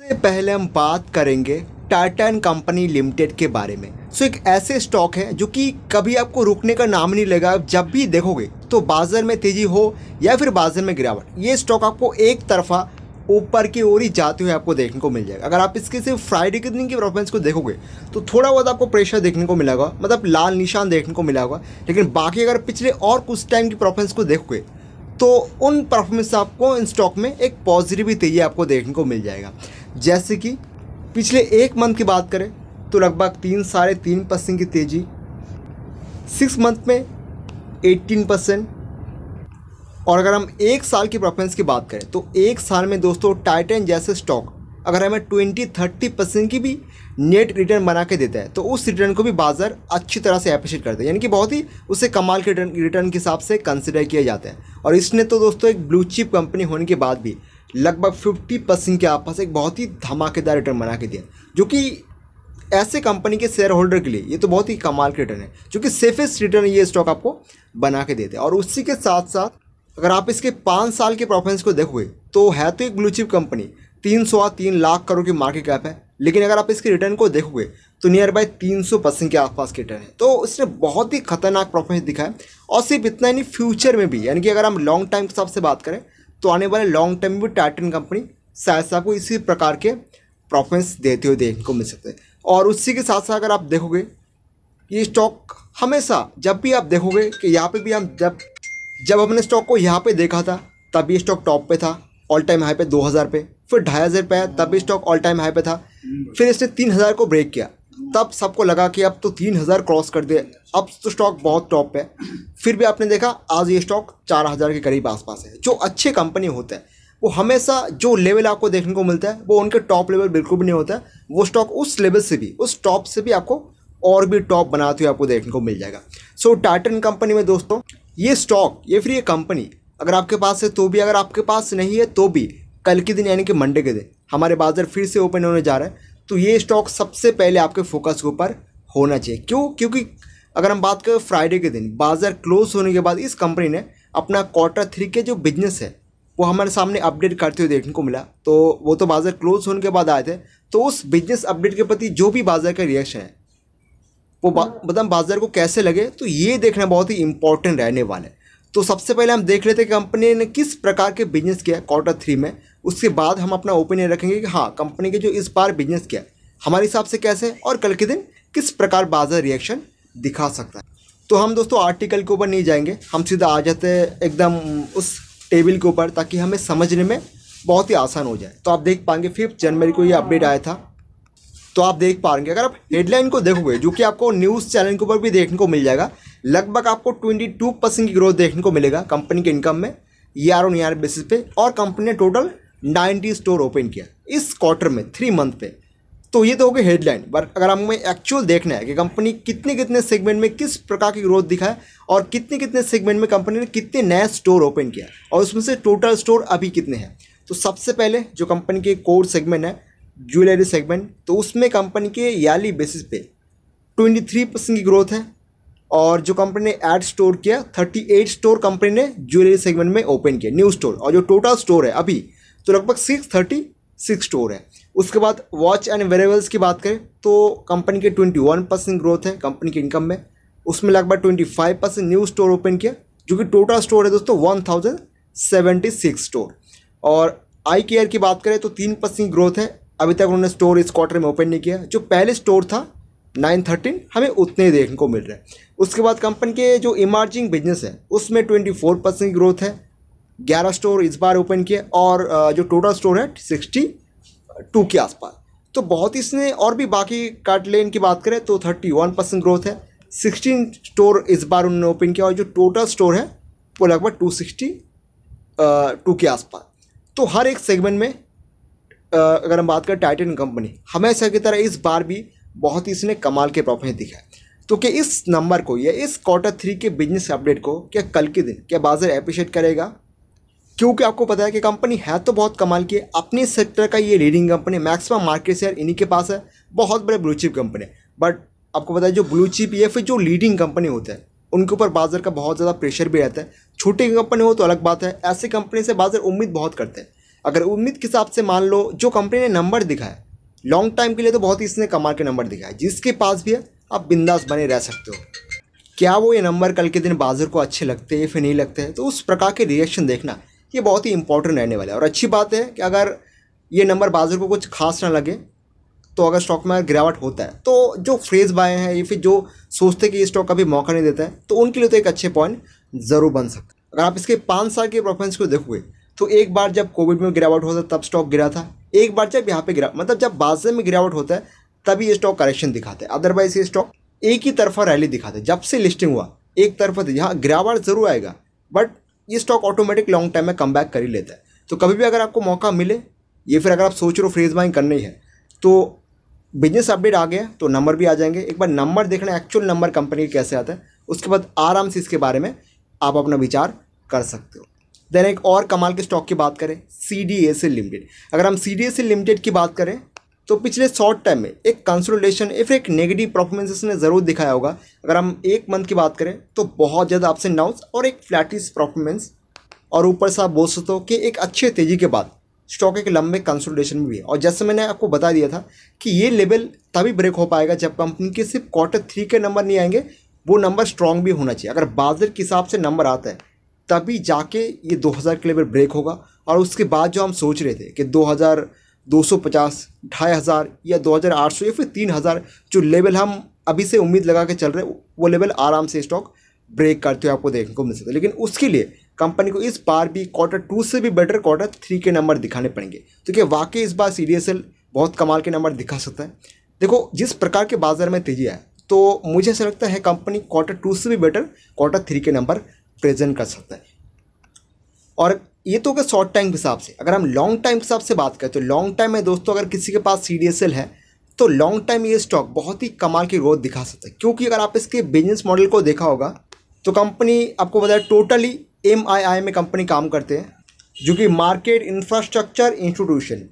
सबसे पहले हम बात करेंगे टाटा एंड कंपनी लिमिटेड के बारे में सो एक ऐसे स्टॉक है जो कि कभी आपको रुकने का नाम नहीं लेगा जब भी देखोगे तो बाजार में तेज़ी हो या फिर बाजार में गिरावट ये स्टॉक आपको एक तरफा ऊपर की ओर ही जाते हुए आपको देखने को मिल जाएगा अगर आप इसके सिर्फ फ्राइडे के दिन की परफॉर्मेंस को देखोगे तो थोड़ा बहुत आपको प्रेशर देखने को मिला होगा मतलब लाल निशान देखने को मिला होगा लेकिन बाकी अगर पिछले और कुछ टाइम की परफॉर्मेंस को देखोगे तो उन परफॉर्मेंस आपको इन स्टॉक में एक पॉजिटिव ही तेजी आपको देखने को मिल जाएगा जैसे कि पिछले एक मंथ की बात करें तो लगभग तीन साढ़े तीन परसेंट की तेज़ी सिक्स मंथ में एट्टीन परसेंट और अगर हम एक साल की परफॉर्मेंस की बात करें तो एक साल में दोस्तों टाइटन जैसे स्टॉक अगर हमें ट्वेंटी थर्टी परसेंट की भी नेट रिटर्न बना के देता है तो उस रिटर्न को भी बाज़ार अच्छी तरह से अप्रिशिएट करता है यानी कि बहुत ही उसे कमाल के रिटर्न रिटर्न के हिसाब से कंसिडर किया जाता है और इसने तो दोस्तों एक ब्लू चिप कंपनी होने के बाद भी लगभग फिफ्टी परसेंट के आसपास एक बहुत ही धमाकेदार रिटर्न बना के दिया जो कि ऐसे कंपनी के शेयर होल्डर के लिए ये तो बहुत ही कमाल के रिटर्न है जो कि सेफेस्ट रिटर्न ये स्टॉक आपको बना के देते हैं और उसी के साथ साथ अगर आप इसके पाँच साल के परफॉर्मेंस को देखोगे तो है तो एक ब्लू चिप कंपनी तीन सौ तीन लाख करोड़ की मार्केट कैप है लेकिन अगर आप इसके रिटर्न को देखोगे तो नियर बाय तीन सौ परसेंट के आसपास के रिटर्न है तो इसने बहुत ही खतरनाक प्रॉफिट है और सिर्फ इतना ही नहीं फ्यूचर में भी यानी कि अगर हम लॉन्ग टाइम के हिसाब से बात करें तो आने वाले लॉन्ग टर्म में भी टाइटन कंपनी शायद को इसी प्रकार के प्रॉफिट्स देते हुए देखने को मिल सकते हैं और उसी के साथ साथ अगर आप देखोगे ये स्टॉक हमेशा जब भी आप देखोगे कि यहाँ पे भी हम जब जब हमने स्टॉक को यहाँ पे देखा था तब ये स्टॉक टॉप पे था ऑल टाइम हाई पे 2000 पे फिर ढाई हज़ार पे आया तब स्टॉक ऑल टाइम हाई पे था फिर इसने तीन हज़ार को ब्रेक किया तब सबको लगा कि अब तो तीन हज़ार क्रॉस कर दे अब तो स्टॉक बहुत टॉप है फिर भी आपने देखा आज ये स्टॉक चार हज़ार के करीब आसपास है जो अच्छे कंपनी होते हैं वो हमेशा जो लेवल आपको देखने को मिलता है वो उनके टॉप लेवल बिल्कुल भी नहीं होता है वो स्टॉक उस लेवल से भी उस टॉप से भी आपको और भी टॉप बनाते हुए आपको देखने को मिल जाएगा सो टाटन कंपनी में दोस्तों ये स्टॉक ये फिर ये कंपनी अगर आपके पास है तो भी अगर आपके पास नहीं है तो भी कल के दिन यानी कि मंडे के दिन हमारे बाज़ार फिर से ओपन होने जा रहे हैं तो ये स्टॉक सबसे पहले आपके फोकस के ऊपर होना चाहिए क्यों क्योंकि अगर हम बात करें फ्राइडे के दिन बाज़ार क्लोज होने के बाद इस कंपनी ने अपना क्वार्टर थ्री के जो बिजनेस है वो हमारे सामने अपडेट करते हुए देखने को मिला तो वो तो बाज़ार क्लोज होने के बाद आए थे तो उस बिजनेस अपडेट के प्रति जो भी बाज़ार का रिएक्शन है वो बा, मतलब बाज़ार को कैसे लगे तो ये देखना बहुत ही इंपॉर्टेंट रहने वाला है तो सबसे पहले हम देख लेते हैं कंपनी ने किस प्रकार के बिजनेस किया क्वार्टर थ्री में उसके बाद हम अपना ओपिनियन रखेंगे कि हाँ कंपनी के जो इस बार बिजनेस किया हमारे हिसाब से कैसे और कल के दिन किस प्रकार बाजार रिएक्शन दिखा सकता है तो हम दोस्तों आर्टिकल के ऊपर नहीं जाएंगे हम सीधा आ जाते हैं एकदम उस टेबल के ऊपर ताकि हमें समझने में बहुत ही आसान हो जाए तो आप देख पाएंगे फिफ्थ जनवरी को ये अपडेट आया था तो आप देख पाएंगे अगर आप हेडलाइन को देखोगे जो कि आपको न्यूज़ चैनल के ऊपर भी देखने को मिल जाएगा लगभग आपको 22 परसेंट की ग्रोथ देखने को मिलेगा कंपनी के इनकम में ईयर ऑन ईयर बेसिस पे और कंपनी ने टोटल नाइन्टी स्टोर ओपन किया इस क्वार्टर में थ्री मंथ पे तो ये तो हो गई हेडलाइन बट अगर हमें एक्चुअल देखना है कि कंपनी कितने कितने सेगमेंट में किस प्रकार की ग्रोथ दिखाए और कितने कितने सेगमेंट में कंपनी ने कितने नए स्टोर ओपन किया और उसमें से टोटल स्टोर अभी कितने हैं तो सबसे पहले जो कंपनी के कोर सेगमेंट है ज्वेलरी सेगमेंट तो उसमें कंपनी के याली बेसिस पे 23 परसेंट की ग्रोथ है और जो कंपनी ने एड स्टोर किया 38 स्टोर कंपनी ने ज्वेलरी सेगमेंट में ओपन किया न्यू स्टोर और जो टोटल स्टोर है अभी तो लगभग सिक्स थर्टी सिक्स स्टोर है उसके बाद वॉच एंड वेरेबल्स की बात करें तो कंपनी के ट्वेंटी वन परसेंट ग्रोथ है कंपनी की इनकम में उसमें लगभग twenty five percent new store open किया जो कि टोटल स्टोर है दोस्तों one thousand seventy six store और आई केयर की बात करें तो तीन परसेंट ग्रोथ है अभी तक उन्होंने स्टोर इस क्वार्टर में ओपन नहीं किया जो पहले स्टोर था नाइन थर्टीन हमें उतने ही देखने को मिल रहे हैं उसके बाद कंपनी के जो इमर्जिंग बिजनेस है उसमें ट्वेंटी फोर परसेंट ग्रोथ है ग्यारह स्टोर इस बार ओपन किए और जो टोटल स्टोर है सिक्सटी टू के आसपास तो बहुत ही इसने और भी बाकी कार्ट लेन की बात करें तो थर्टी वन परसेंट ग्रोथ है सिक्सटीन स्टोर इस बार उन्होंने ओपन किया और जो टोटल स्टोर है वो लगभग टू सिक्सटी टू के आसपास तो हर एक सेगमेंट में अगर हम बात करें टाइटन कंपनी हमेशा की तरह इस बार भी बहुत ही इसने कमाल के प्रॉफिट दिखाए तो क्या इस नंबर को या इस क्वार्टर थ्री के बिजनेस अपडेट को क्या कल के दिन क्या बाजार एप्रिशिएट करेगा क्योंकि आपको पता है कि कंपनी है तो बहुत कमाल की है अपने सेक्टर का ये leading company maximum market share इन्हीं के पास है बहुत बड़े ब्लू चिप कंपनी बट आपको पता है जो ब्लू चिप या फिर जो लीडिंग कंपनी होते है उनके ऊपर बाजार का बहुत ज़्यादा प्रेशर भी रहता है छोटी कंपनी हो तो अलग बात है ऐसी कंपनी से बाजार उम्मीद बहुत करते हैं अगर उम्मीद के हिसाब से मान लो जो कंपनी ने नंबर दिखाया लॉन्ग टाइम के लिए तो बहुत ही इसने कमाल के नंबर दिखाया जिसके पास भी है आप बिंदास बने रह सकते हो क्या वो ये नंबर कल के दिन बाजार को अच्छे लगते हैं या फिर नहीं लगते हैं तो उस प्रकार के रिएक्शन देखना ये बहुत ही इंपॉर्टेंट रहने वाला है और अच्छी बात है कि अगर ये नंबर बाजार को कुछ खास ना लगे तो अगर स्टॉक में गिरावट होता है तो जो फ्रेज बाय हैं या फिर जो सोचते हैं कि ये स्टॉक कभी मौका नहीं देता है तो उनके लिए तो एक अच्छे पॉइंट ज़रूर बन सकता है अगर आप इसके पाँच साल के परफॉर्मेंस को देखोगे तो एक बार जब कोविड में गिरावट होता है तब स्टॉक गिरा था एक बार जब यहाँ पे गिरा मतलब जब बाजार में गिरावट होता है तभी ये स्टॉक करेक्शन दिखाते हैं अदरवाइज ये स्टॉक एक ही तरफा रैली दिखाते जब से लिस्टिंग हुआ एक तरफा यहाँ गिरावट ज़रूर आएगा बट ये स्टॉक ऑटोमेटिक लॉन्ग टाइम में कम बैक कर ही लेता है तो कभी भी अगर आपको मौका मिले ये फिर अगर आप सोच रहे हो फ्रेज बाइंग करनी है तो बिजनेस अपडेट आ गया तो नंबर भी आ जाएंगे एक बार नंबर देखना एक्चुअल नंबर कंपनी के कैसे आता है उसके बाद आराम से इसके बारे में आप अपना विचार कर सकते हो देन एक और कमाल के स्टॉक की बात करें सी डी लिमिटेड अगर हम सी डी लिमिटेड की बात करें तो पिछले शॉर्ट टाइम में एक कंसोलिडेशन या फिर एक नेगेटिव परफॉर्मेंस ने ज़रूर दिखाया होगा अगर हम एक मंथ की बात करें तो बहुत ज़्यादा अप्स एंड और एक फ्लैटिस परफॉर्मेंस और ऊपर से आप बोल सकते हो कि एक अच्छे तेज़ी के बाद स्टॉक एक लंबे कंसोलिडेशन में भी है और जैसे मैंने आपको बता दिया था कि ये लेवल तभी ब्रेक हो पाएगा जब कंपनी के सिर्फ क्वार्टर थ्री के नंबर नहीं आएंगे वो नंबर स्ट्रॉन्ग भी होना चाहिए अगर बाजार के हिसाब से नंबर आता है तभी जाके ये 2000 के लेवल ब्रेक होगा और उसके बाद जो हम सोच रहे थे कि 2000 दो सौ पचास ढाई हज़ार या दो हज़ार आठ सौ या फिर तीन हज़ार जो लेवल हम अभी से उम्मीद लगा के चल रहे वो लेवल आराम से स्टॉक ब्रेक करते हुए आपको देखने को मिल सकता है लेकिन उसके लिए कंपनी को इस बार भी क्वार्टर टू से भी बेटर क्वार्टर थ्री के नंबर दिखाने पड़ेंगे तो क्या वाकई इस बार सी बहुत कमाल के नंबर दिखा सकता है देखो जिस प्रकार के बाजार में तेजी आए तो मुझे ऐसा लगता है कंपनी क्वार्टर टू से भी बेटर क्वार्टर थ्री के नंबर प्रेजेंट कर सकता है और ये तो होगा शॉर्ट टाइम के हिसाब से अगर हम लॉन्ग टाइम के हिसाब से बात करें तो लॉन्ग टाइम में दोस्तों अगर किसी के पास सी है तो लॉन्ग टाइम ये स्टॉक बहुत ही कमाल की ग्रोथ दिखा सकता है क्योंकि अगर आप इसके बिजनेस मॉडल को देखा होगा तो कंपनी आपको बताया टोटली एम में कंपनी काम करते हैं जो कि मार्केट इंफ्रास्ट्रक्चर इंस्टीट्यूशन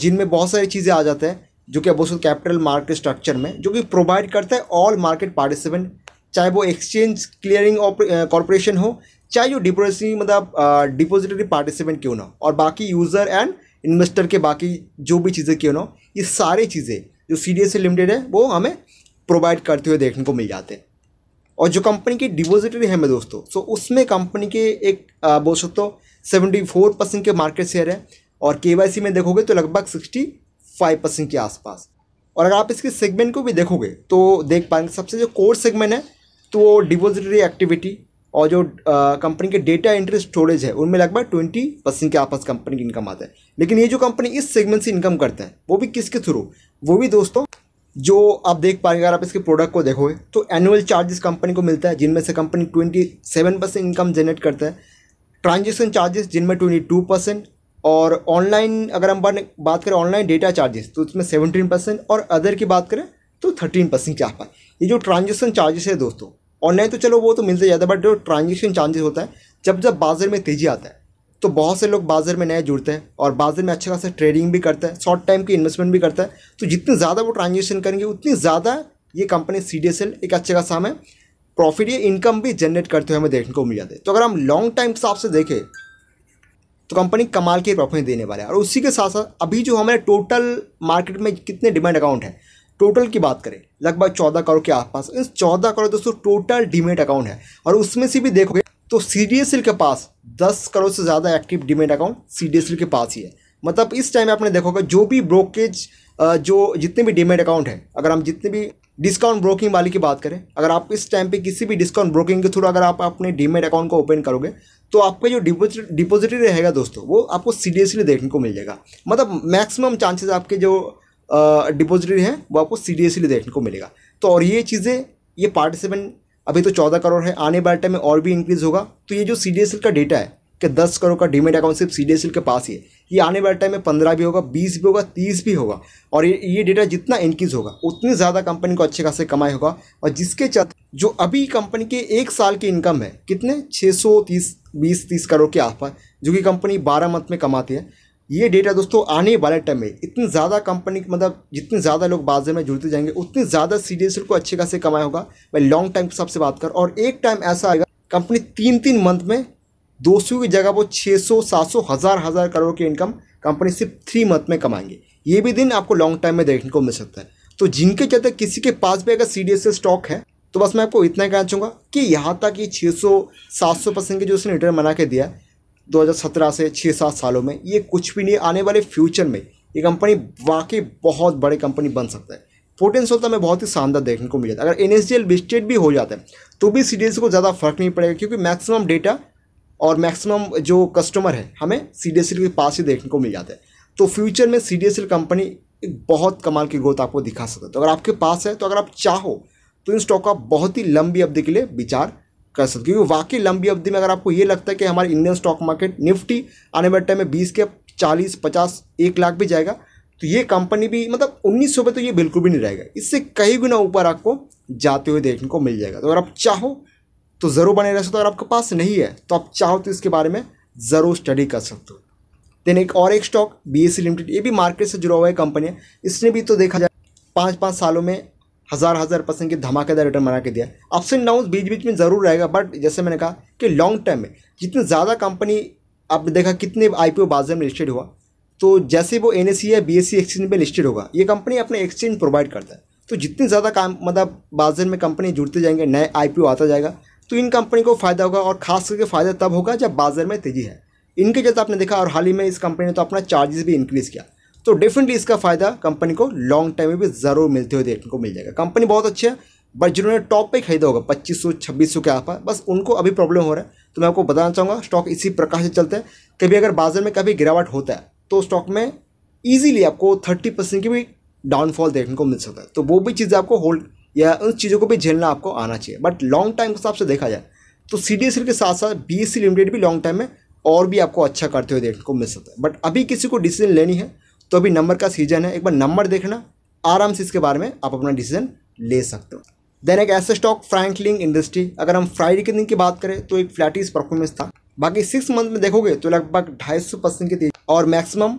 जिनमें बहुत सारी चीज़ें आ जाते हैं जो कि अबोसल कैपिटल मार्केट स्ट्रक्चर में जो कि प्रोवाइड करता है ऑल मार्केट पार्टिसिपेंट चाहे वो एक्सचेंज क्लियरिंग कॉरपोरेशन हो चाहे जो डिपोजिटरी मतलब डिपोजिटरी पार्टिसिपेंट क्यों ना और बाकी यूज़र एंड इन्वेस्टर के बाकी जो भी चीज़ें क्यों ना ये सारी चीज़ें जो सी डी लिमिटेड है वो हमें प्रोवाइड करते हुए देखने को मिल जाते हैं और जो कंपनी की डिपोजिटरी है मैं दोस्तों सो उसमें कंपनी के एक आ, बोल सकते हो सेवेंटी फोर परसेंट के मार्केट शेयर है और के वाई सी में देखोगे तो लगभग सिक्सटी फाइव परसेंट के आसपास और अगर आप इसके सेगमेंट को भी देखोगे तो देख पाएंगे सबसे जो कोर सेगमेंट है तो वो डिपोजिटरी एक्टिविटी और जो कंपनी के डेटा एंट्री स्टोरेज है उनमें लगभग ट्वेंटी परसेंट के आसपास कंपनी की इनकम आता है लेकिन ये जो कंपनी इस सेगमेंट से इनकम करते हैं वो भी किसके थ्रू वो भी दोस्तों जो आप देख पाएंगे अगर आप इसके प्रोडक्ट को देखोगे तो एनुअल चार्जेस कंपनी को मिलता है जिनमें से company twenty seven percent income generate करता है ट्रांजेक्शन चार्जेस जिनमें ट्वेंटी टू परसेंट और ऑनलाइन अगर हम बात करें ऑनलाइन डेटा चार्जेस तो उसमें सेवनटीन परसेंट और अदर की बात करें तो थर्टीन परसेंट के आसपास ये जो ट्रांजेक्शन चार्जेस है दोस्तों ऑनलाइन तो चलो वो तो मिलते जाता है बट जो ट्रांजेक्शन चार्जेस होता है जब जब बाजार में तेज़ी आता है तो बहुत से लोग बाजार में नए जुड़ते हैं और बाजार में अच्छा खासा ट्रेडिंग भी करता है शॉर्ट टाइम की इन्वेस्टमेंट भी करता है तो जितनी ज़्यादा वो ट्रांजेक्शन करेंगे उतनी ज़्यादा ये company C D S L एक अच्छे खासा हमें प्रॉफिट या इनकम भी जनरेट करते हुए हमें देखने को मिल जाते हैं तो अगर हम लॉन्ग टाइम हिसाब से देखें तो कंपनी कमाल के प्रॉफिट देने वाले है और उसी के साथ साथ अभी जो हमारे टोटल मार्केट में कितने डिमांड अकाउंट हैं टोटल की बात करें लगभग चौदह करोड़ के आसपास इस चौदह करोड़ दोस्तों टोटल डिमेट अकाउंट है और उसमें से भी देखोगे तो सी के पास दस करोड़ से ज़्यादा एक्टिव डिमेट अकाउंट सी के पास ही है मतलब इस टाइम आपने देखोगे जो भी ब्रोकेज जो जितने भी डीमेट अकाउंट है अगर हम जितने भी डिस्काउंट ब्रोकिंग वाले की बात करें अगर आप इस टाइम पे किसी भी डिस्काउंट ब्रोकिंग के थ्रू अगर आप अपने डीमेट अकाउंट को ओपन करोगे तो आपका जो डिपोजिट डिपोजिटरी रहेगा दोस्तों वो आपको सीरियसली देखने को मिल जाएगा मतलब मैक्सिमम चांसेस आपके जो डिपोजिटरी हैं वो आपको सी डी e देखने को मिलेगा तो और ये चीज़ें ये पार्टिसिपेंट अभी तो चौदह करोड़ है आने वाले टाइम में और भी इंक्रीज़ होगा तो ये जो सी डी e का डेटा है कि दस करोड़ का डिमेट अकाउंट सिर्फ सी डी e के पास ही है ये आने वाले टाइम में पंद्रह भी होगा बीस भी होगा तीस भी होगा और ये ये डेटा जितना इंक्रीज़ होगा उतनी ज़्यादा कंपनी को अच्छे खासे कमाई होगा और जिसके चलते जो अभी कंपनी के एक साल की इनकम है कितने छः सौ तीस बीस तीस करोड़ के आसपास जो कि कंपनी बारह मंथ में कमाती है ये डेटा दोस्तों आने वाले टाइम में इतनी ज़्यादा कंपनी मतलब जितने ज़्यादा लोग बाजार में जुड़ते जाएंगे उतनी ज़्यादा सीरियस को अच्छे खासे कमाया होगा भाई लॉन्ग टाइम के सबसे बात कर और एक टाइम ऐसा आएगा कंपनी तीन तीन मंथ में दो सौ की जगह वो छः सौ सात सौ हज़ार हज़ार करोड़ की इनकम कंपनी सिर्फ थ्री मंथ में कमाएंगे ये भी दिन आपको लॉन्ग टाइम में देखने को मिल सकता है तो जिनके चलते किसी के पास भी अगर सी डी स्टॉक है तो बस मैं आपको इतना कहना चाहूँगा कि यहाँ तक ये छः सौ सात सौ परसेंट के जो उसने रिटर्न बना के दिया 2017 से छः सात सालों में ये कुछ भी नहीं आने वाले फ्यूचर में ये कंपनी वाकई बहुत बड़े कंपनी बन सकता है पोटेंशियल तो हमें बहुत ही शानदार देखने को मिल जाता है अगर एन एस लिस्टेड भी हो जाता है तो भी सी को ज़्यादा फर्क नहीं पड़ेगा क्योंकि मैक्सिमम डेटा और मैक्सिमम जो कस्टमर है हमें सी के पास ही देखने को मिल जाता है तो फ्यूचर में सी कंपनी एक बहुत कमाल की ग्रोथ आपको दिखा सकता है तो अगर आपके पास है तो अगर आप चाहो तो इन स्टॉक का बहुत ही लंबी अवधि के लिए विचार कर सकते क्योंकि वाकई लंबी अवधि में अगर आपको ये लगता है कि हमारे इंडियन स्टॉक मार्केट निफ्टी आने वाले टाइम में बीस के चालीस पचास एक लाख भी जाएगा तो ये कंपनी भी मतलब उन्नीस सौ तो ये बिल्कुल भी नहीं रहेगा इससे कहीं गुना ऊपर आपको जाते हुए देखने को मिल जाएगा तो अगर आप चाहो तो ज़रूर बने रह सकते हो अगर आपके पास नहीं है तो आप चाहो तो इसके बारे में ज़रूर स्टडी कर सकते हो देन एक और एक स्टॉक बी लिमिटेड ये भी मार्केट से जुड़ा हुआ है कंपनी है इसने भी तो देखा जाए पाँच पाँच सालों में हज़ार हज़ार परसेंट की धमाकेदार रिटर्न बना के दिया अप्स एंड डाउन बीच बीच में ज़रूर रहेगा बट जैसे मैंने कहा कि लॉन्ग टर्म में जितनी ज़्यादा कंपनी आपने देखा कितने आई पी बाजार में लिस्टेड हुआ तो जैसे वो एन या बी एक्सचेंज में लिस्टेड होगा ये कंपनी अपने एक्सचेंज प्रोवाइड करता है तो जितनी ज़्यादा काम मतलब बाजार में कंपनी जुड़ते जाएंगे नए आई आता जाएगा तो इन कंपनी को फ़ायदा होगा और खास करके फ़ायदा तब होगा जब बाजार में तेज़ी है इनके जैसे आपने देखा और हाल ही में इस कंपनी ने तो अपना चार्जेस भी इंक्रीज़ किया तो डेफिनेटली इसका फ़ायदा कंपनी को लॉन्ग टाइम में भी ज़रूर मिलते हुए देखने को मिल जाएगा कंपनी बहुत अच्छी है बट जिन्होंने टॉप पे खरीदा होगा 2500 2600 के आसपास बस उनको अभी प्रॉब्लम हो रहा है तो मैं आपको बताना चाहूँगा स्टॉक इसी प्रकार से चलता है कभी अगर बाजार में कभी गिरावट होता है तो स्टॉक में ईजिली आपको थर्टी परसेंट की भी डाउनफॉल देखने को मिल सकता है तो वो भी चीज़ आपको होल्ड या उन चीज़ों को भी झेलना आपको आना चाहिए बट लॉन्ग टाइम के हिसाब से देखा जाए तो सी के साथ साथ बी लिमिटेड भी लॉन्ग टाइम में और भी आपको अच्छा करते हुए देखने को मिल सकता है बट अभी किसी को डिसीजन लेनी है तो अभी नंबर का सीजन है एक बार नंबर देखना आराम से इसके बारे में आप अपना डिसीजन ले सकते हो देन एक ऐसा स्टॉक फ्रैंकलिंग इंडस्ट्री अगर हम फ्राइडे के दिन की बात करें तो एक फ्लैटिस परफॉर्मेंस था बाकी सिक्स मंथ में देखोगे तो लगभग ढाई सौ परसेंट की तेजी और मैक्सिमम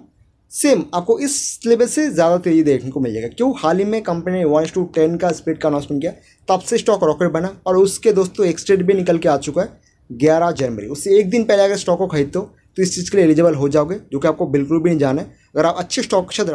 सेम आपको इस लेवल से ज़्यादा तेजी देखने को मिलेगा क्यों हाल ही में कंपनी ने वन टू टेन का स्पीड का अनाउंसमेंट किया तब से स्टॉक रॉकेट बना और उसके दोस्तों एक्सटेट भी निकल के आ चुका है ग्यारह जनवरी उससे एक दिन पहले अगर स्टॉक को खरीदते हो तो इस चीज़ के लिए एलिजिबल हो जाओगे जो कि आपको बिल्कुल भी नहीं जाना है अगर आप अच्छे स्टॉक के साथ